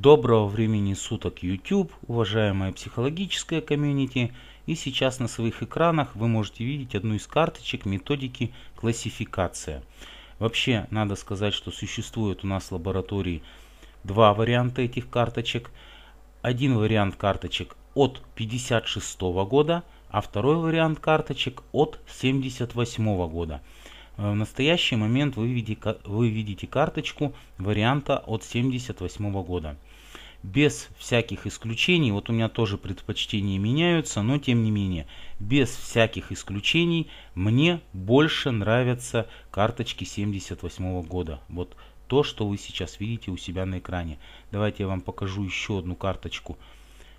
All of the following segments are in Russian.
Доброго времени суток YouTube, уважаемая психологическая комьюнити. И сейчас на своих экранах вы можете видеть одну из карточек методики классификация. Вообще, надо сказать, что существует у нас в лаборатории два варианта этих карточек. Один вариант карточек от 56 года, а второй вариант карточек от 78 года. Э, в настоящий момент вы видите, вы видите карточку варианта от 78 года. Без всяких исключений, вот у меня тоже предпочтения меняются, но тем не менее, без всяких исключений мне больше нравятся карточки 78 года. Вот то, что вы сейчас видите у себя на экране. Давайте я вам покажу еще одну карточку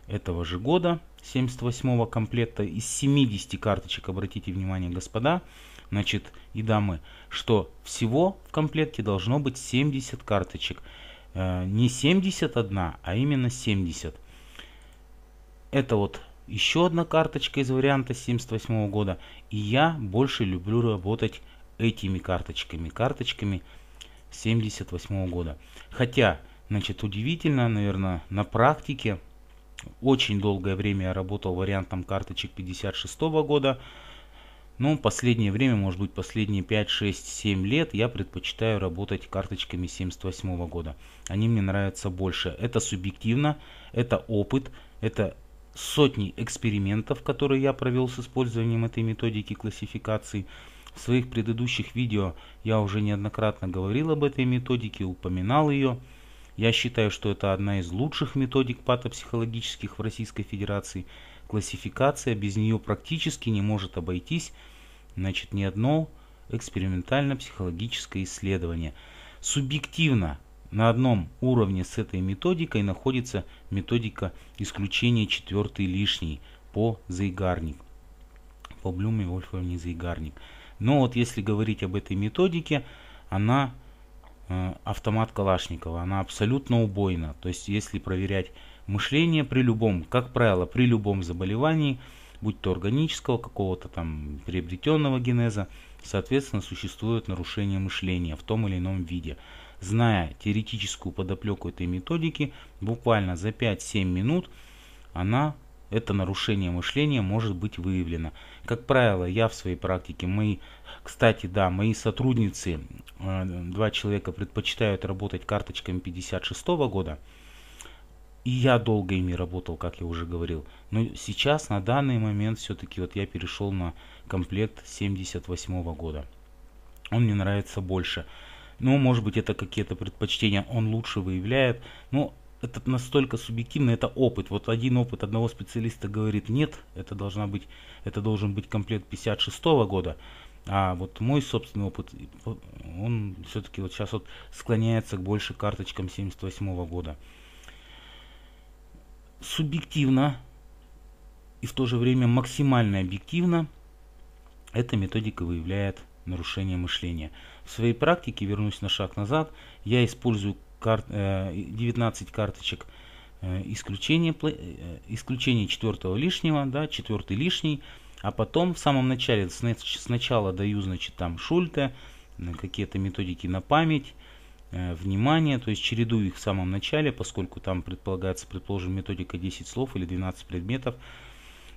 этого же года, 78 комплекта, из 70 карточек, обратите внимание, господа, значит, и дамы, что всего в комплекте должно быть 70 карточек. Э, не 71, а именно 70. Это вот еще одна карточка из варианта 78 года. И я больше люблю работать этими карточками, карточками 78 года. Хотя, значит, удивительно, наверное, на практике очень долгое время я работал вариантом карточек 56 года. Но ну, последнее время, может быть последние 5, 6, 7 лет я предпочитаю работать карточками 78 года. Они мне нравятся больше. Это субъективно, это опыт, это сотни экспериментов, которые я провел с использованием этой методики классификации. В своих предыдущих видео я уже неоднократно говорил об этой методике, упоминал ее. Я считаю, что это одна из лучших методик патопсихологических в Российской Федерации. Классификация, без нее практически не может обойтись, значит, ни одно экспериментально-психологическое исследование. Субъективно на одном уровне с этой методикой находится методика исключения четвертый лишний по Зейгарник, по Блюме Вольфовне Зейгарник. Но вот если говорить об этой методике, она Э, автомат Калашникова. Она абсолютно убойна. То есть, если проверять мышление при любом, как правило, при любом заболевании, будь то органического, какого-то там приобретенного генеза, соответственно, существует нарушение мышления в том или ином виде. Зная теоретическую подоплеку этой методики, буквально за 5-7 минут она это нарушение мышления может быть выявлено. Как правило, я в своей практике, мои, кстати, да, мои сотрудницы, э, два человека предпочитают работать карточками 56 года, и я долго ими работал, как я уже говорил. Но сейчас, на данный момент, все-таки вот я перешел на комплект 78 года. Он мне нравится больше. Ну, может быть, это какие-то предпочтения он лучше выявляет. Но ну, это настолько субъективно, это опыт. Вот один опыт одного специалиста говорит, нет, это, должна быть, это должен быть комплект 56 -го года, а вот мой собственный опыт, он все-таки вот сейчас вот склоняется к больше карточкам 78 -го года. Субъективно и в то же время максимально объективно эта методика выявляет нарушение мышления. В своей практике, вернусь на шаг назад, я использую карт, 19 э, карточек исключения э, исключения э, четвертого лишнего, да, четвертый лишний, а потом в самом начале, сначала даю, значит, там Шульте, какие-то методики на память, внимание, то есть чередую их в самом начале, поскольку там предполагается, предположим, методика 10 слов или 12 предметов,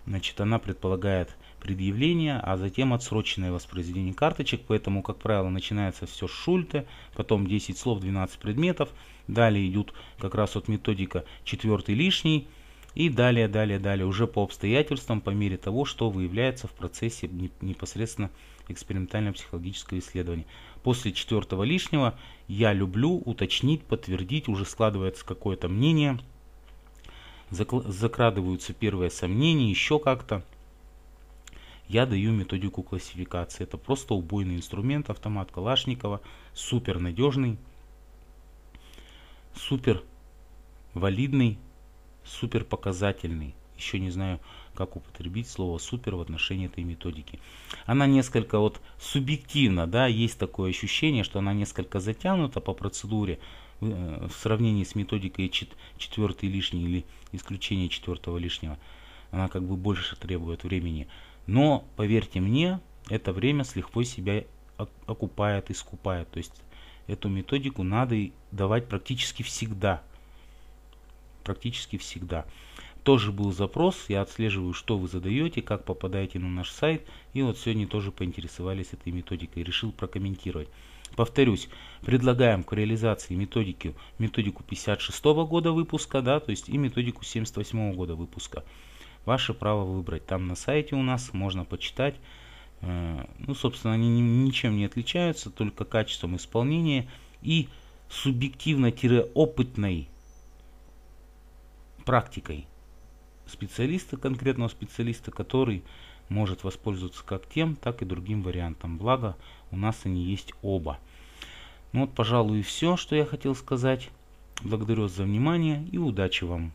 Значит, она предполагает предъявление, а затем отсроченное воспроизведение карточек, поэтому, как правило, начинается все с шульта, потом 10 слов, 12 предметов, далее идут как раз вот методика четвертый лишний, и далее, далее, далее, уже по обстоятельствам, по мере того, что выявляется в процессе непосредственно экспериментального психологического исследования. После четвертого лишнего я люблю уточнить, подтвердить, уже складывается какое-то мнение – закрадываются первые сомнения, еще как-то. Я даю методику классификации. Это просто убойный инструмент, автомат Калашникова, супер надежный, супер валидный, супер показательный. Еще не знаю, как употребить слово супер в отношении этой методики. Она несколько вот субъективно, да, есть такое ощущение, что она несколько затянута по процедуре, Э, в сравнении с методикой чет, четвертый лишний или исключение четвертого лишнего, она как бы больше требует времени. Но, поверьте мне, это время с лихвой себя окупает, искупает. То есть эту методику надо давать практически всегда. Практически всегда. Тоже был запрос, я отслеживаю, что вы задаете, как попадаете на наш сайт. И вот сегодня тоже поинтересовались этой методикой, решил прокомментировать. Повторюсь, предлагаем к реализации методики, методику 56 года выпуска, да, то есть и методику 78 года выпуска. Ваше право выбрать. Там на сайте у нас можно почитать. Э, ну, собственно, они ничем не отличаются, только качеством исполнения и субъективно-опытной практикой специалиста, конкретного специалиста, который может воспользоваться как тем, так и другим вариантом. Благо, у нас они есть оба. Ну вот, пожалуй, и все, что я хотел сказать. Благодарю вас за внимание и удачи вам!